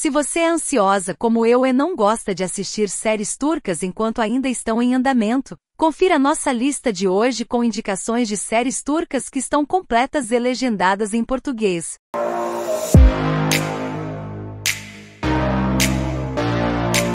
Se você é ansiosa como eu e não gosta de assistir séries turcas enquanto ainda estão em andamento, confira nossa lista de hoje com indicações de séries turcas que estão completas e legendadas em português.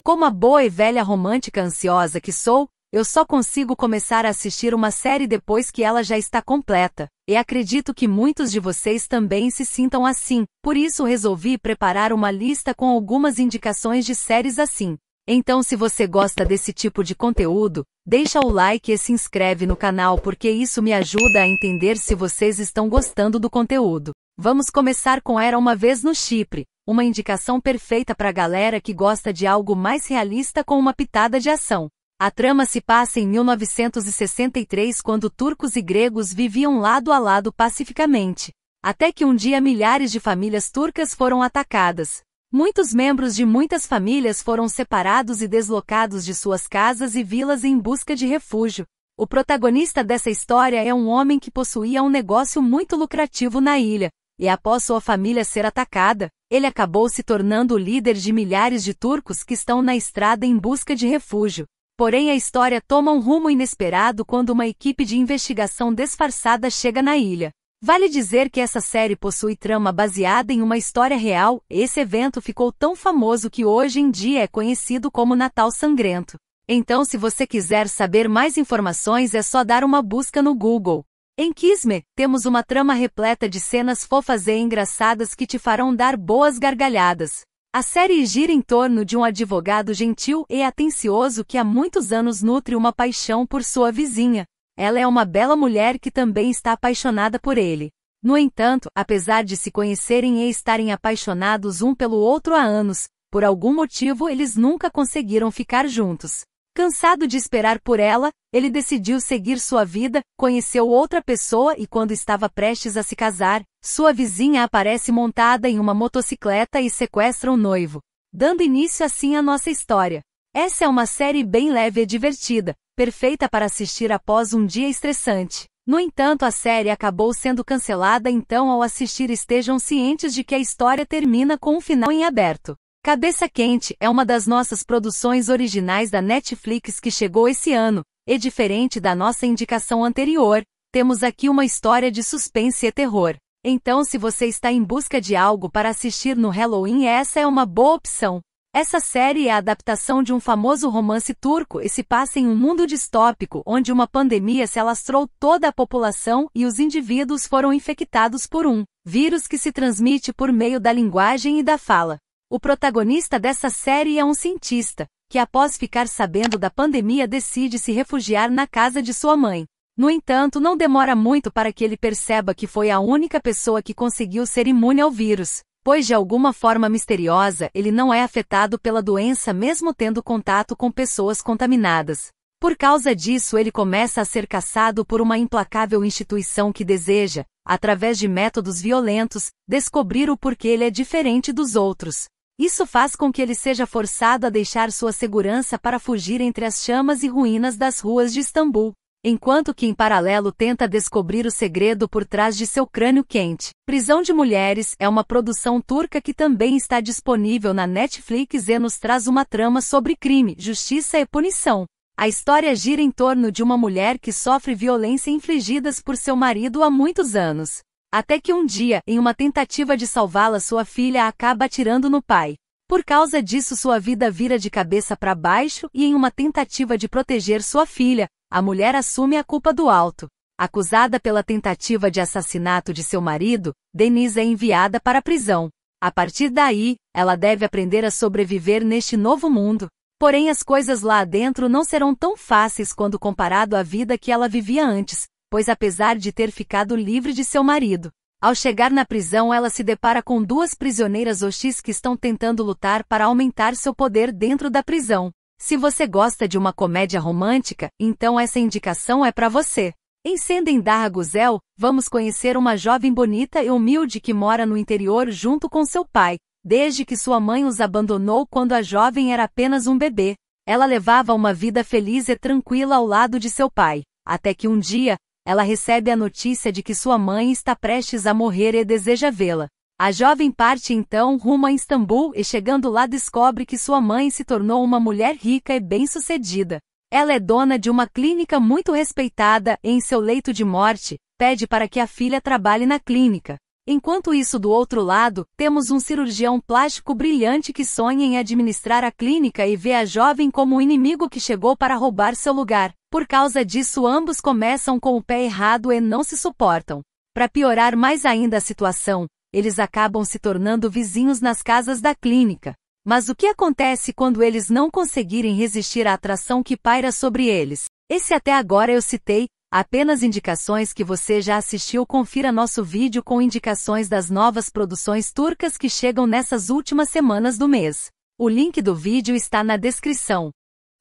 Como a boa e velha romântica ansiosa que sou, eu só consigo começar a assistir uma série depois que ela já está completa, e acredito que muitos de vocês também se sintam assim, por isso resolvi preparar uma lista com algumas indicações de séries assim. Então se você gosta desse tipo de conteúdo, deixa o like e se inscreve no canal porque isso me ajuda a entender se vocês estão gostando do conteúdo. Vamos começar com Era Uma Vez no Chipre, uma indicação perfeita para galera que gosta de algo mais realista com uma pitada de ação. A trama se passa em 1963 quando turcos e gregos viviam lado a lado pacificamente. Até que um dia milhares de famílias turcas foram atacadas. Muitos membros de muitas famílias foram separados e deslocados de suas casas e vilas em busca de refúgio. O protagonista dessa história é um homem que possuía um negócio muito lucrativo na ilha, e após sua família ser atacada, ele acabou se tornando o líder de milhares de turcos que estão na estrada em busca de refúgio. Porém, a história toma um rumo inesperado quando uma equipe de investigação disfarçada chega na ilha. Vale dizer que essa série possui trama baseada em uma história real, esse evento ficou tão famoso que hoje em dia é conhecido como Natal Sangrento. Então, se você quiser saber mais informações, é só dar uma busca no Google. Em Kisme, temos uma trama repleta de cenas fofas e engraçadas que te farão dar boas gargalhadas. A série gira em torno de um advogado gentil e atencioso que há muitos anos nutre uma paixão por sua vizinha. Ela é uma bela mulher que também está apaixonada por ele. No entanto, apesar de se conhecerem e estarem apaixonados um pelo outro há anos, por algum motivo eles nunca conseguiram ficar juntos. Cansado de esperar por ela, ele decidiu seguir sua vida, conheceu outra pessoa e quando estava prestes a se casar, sua vizinha aparece montada em uma motocicleta e sequestra o um noivo. Dando início assim à nossa história. Essa é uma série bem leve e divertida, perfeita para assistir após um dia estressante. No entanto, a série acabou sendo cancelada, então ao assistir estejam cientes de que a história termina com um final em aberto. Cabeça Quente é uma das nossas produções originais da Netflix que chegou esse ano, e diferente da nossa indicação anterior, temos aqui uma história de suspense e terror. Então, se você está em busca de algo para assistir no Halloween, essa é uma boa opção. Essa série é a adaptação de um famoso romance turco e se passa em um mundo distópico onde uma pandemia se alastrou toda a população e os indivíduos foram infectados por um vírus que se transmite por meio da linguagem e da fala. O protagonista dessa série é um cientista, que após ficar sabendo da pandemia decide se refugiar na casa de sua mãe. No entanto, não demora muito para que ele perceba que foi a única pessoa que conseguiu ser imune ao vírus, pois de alguma forma misteriosa ele não é afetado pela doença mesmo tendo contato com pessoas contaminadas. Por causa disso, ele começa a ser caçado por uma implacável instituição que deseja, através de métodos violentos, descobrir o porquê ele é diferente dos outros. Isso faz com que ele seja forçado a deixar sua segurança para fugir entre as chamas e ruínas das ruas de Istambul, enquanto que em paralelo tenta descobrir o segredo por trás de seu crânio quente. Prisão de Mulheres é uma produção turca que também está disponível na Netflix e nos traz uma trama sobre crime, justiça e punição. A história gira em torno de uma mulher que sofre violência infligidas por seu marido há muitos anos. Até que um dia, em uma tentativa de salvá-la, sua filha acaba atirando no pai. Por causa disso, sua vida vira de cabeça para baixo e, em uma tentativa de proteger sua filha, a mulher assume a culpa do alto. Acusada pela tentativa de assassinato de seu marido, Denise é enviada para a prisão. A partir daí, ela deve aprender a sobreviver neste novo mundo. Porém, as coisas lá dentro não serão tão fáceis quando comparado à vida que ela vivia antes, pois apesar de ter ficado livre de seu marido, ao chegar na prisão ela se depara com duas prisioneiras Oxis que estão tentando lutar para aumentar seu poder dentro da prisão. Se você gosta de uma comédia romântica, então essa indicação é para você. Em Sendendar Guzel, vamos conhecer uma jovem bonita e humilde que mora no interior junto com seu pai, desde que sua mãe os abandonou quando a jovem era apenas um bebê. Ela levava uma vida feliz e tranquila ao lado de seu pai, até que um dia, ela recebe a notícia de que sua mãe está prestes a morrer e deseja vê-la. A jovem parte então rumo a Istambul e chegando lá descobre que sua mãe se tornou uma mulher rica e bem-sucedida. Ela é dona de uma clínica muito respeitada e em seu leito de morte, pede para que a filha trabalhe na clínica. Enquanto isso do outro lado, temos um cirurgião plástico brilhante que sonha em administrar a clínica e vê a jovem como o inimigo que chegou para roubar seu lugar. Por causa disso ambos começam com o pé errado e não se suportam. Para piorar mais ainda a situação, eles acabam se tornando vizinhos nas casas da clínica. Mas o que acontece quando eles não conseguirem resistir à atração que paira sobre eles? Esse até agora eu citei, Apenas indicações que você já assistiu confira nosso vídeo com indicações das novas produções turcas que chegam nessas últimas semanas do mês. O link do vídeo está na descrição.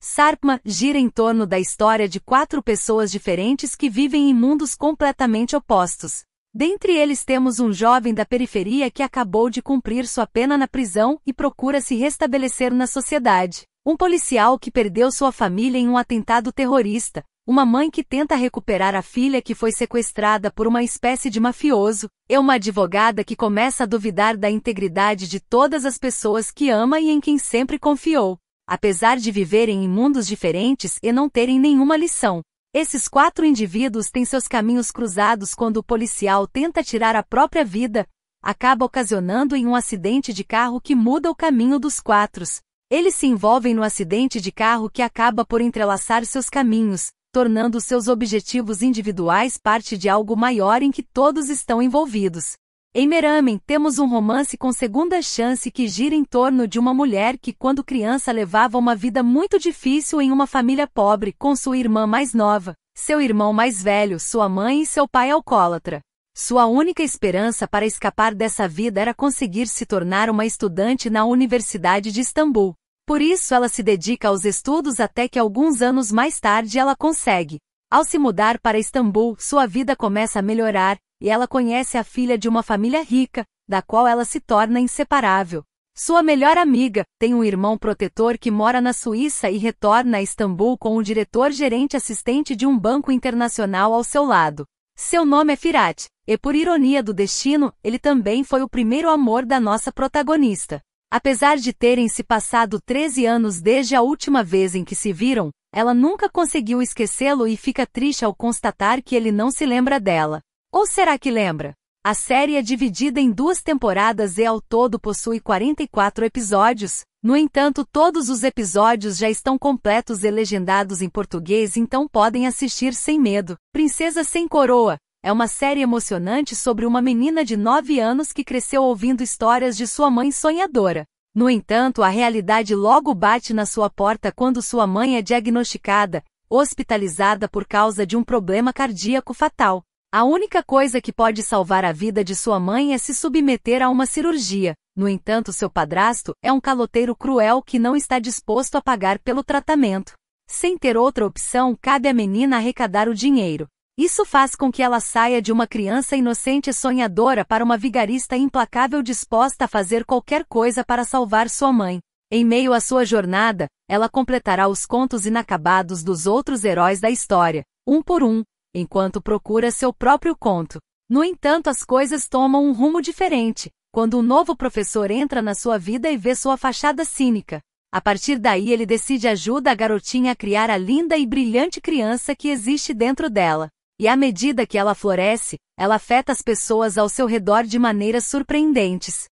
Sarpma gira em torno da história de quatro pessoas diferentes que vivem em mundos completamente opostos. Dentre eles temos um jovem da periferia que acabou de cumprir sua pena na prisão e procura se restabelecer na sociedade. Um policial que perdeu sua família em um atentado terrorista. Uma mãe que tenta recuperar a filha que foi sequestrada por uma espécie de mafioso, é uma advogada que começa a duvidar da integridade de todas as pessoas que ama e em quem sempre confiou, apesar de viverem em mundos diferentes e não terem nenhuma lição. Esses quatro indivíduos têm seus caminhos cruzados quando o policial tenta tirar a própria vida, acaba ocasionando em um acidente de carro que muda o caminho dos quatro. Eles se envolvem no acidente de carro que acaba por entrelaçar seus caminhos, tornando seus objetivos individuais parte de algo maior em que todos estão envolvidos. Em Meramen, temos um romance com segunda chance que gira em torno de uma mulher que, quando criança, levava uma vida muito difícil em uma família pobre com sua irmã mais nova, seu irmão mais velho, sua mãe e seu pai alcoólatra. Sua única esperança para escapar dessa vida era conseguir se tornar uma estudante na Universidade de Istambul. Por isso ela se dedica aos estudos até que alguns anos mais tarde ela consegue. Ao se mudar para Istambul, sua vida começa a melhorar, e ela conhece a filha de uma família rica, da qual ela se torna inseparável. Sua melhor amiga tem um irmão protetor que mora na Suíça e retorna a Istambul com o diretor-gerente assistente de um banco internacional ao seu lado. Seu nome é Firat, e por ironia do destino, ele também foi o primeiro amor da nossa protagonista. Apesar de terem se passado 13 anos desde a última vez em que se viram, ela nunca conseguiu esquecê-lo e fica triste ao constatar que ele não se lembra dela. Ou será que lembra? A série é dividida em duas temporadas e ao todo possui 44 episódios. No entanto, todos os episódios já estão completos e legendados em português, então podem assistir sem medo. Princesa Sem Coroa é uma série emocionante sobre uma menina de 9 anos que cresceu ouvindo histórias de sua mãe sonhadora. No entanto, a realidade logo bate na sua porta quando sua mãe é diagnosticada, hospitalizada por causa de um problema cardíaco fatal. A única coisa que pode salvar a vida de sua mãe é se submeter a uma cirurgia. No entanto, seu padrasto é um caloteiro cruel que não está disposto a pagar pelo tratamento. Sem ter outra opção, cabe à menina arrecadar o dinheiro. Isso faz com que ela saia de uma criança inocente e sonhadora para uma vigarista implacável disposta a fazer qualquer coisa para salvar sua mãe. Em meio à sua jornada, ela completará os contos inacabados dos outros heróis da história, um por um, enquanto procura seu próprio conto. No entanto, as coisas tomam um rumo diferente, quando um novo professor entra na sua vida e vê sua fachada cínica. A partir daí, ele decide ajuda a garotinha a criar a linda e brilhante criança que existe dentro dela e à medida que ela floresce, ela afeta as pessoas ao seu redor de maneiras surpreendentes.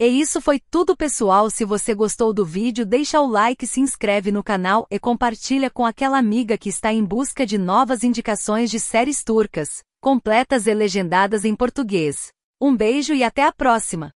E isso foi tudo pessoal, se você gostou do vídeo deixa o like, se inscreve no canal e compartilha com aquela amiga que está em busca de novas indicações de séries turcas, completas e legendadas em português. Um beijo e até a próxima!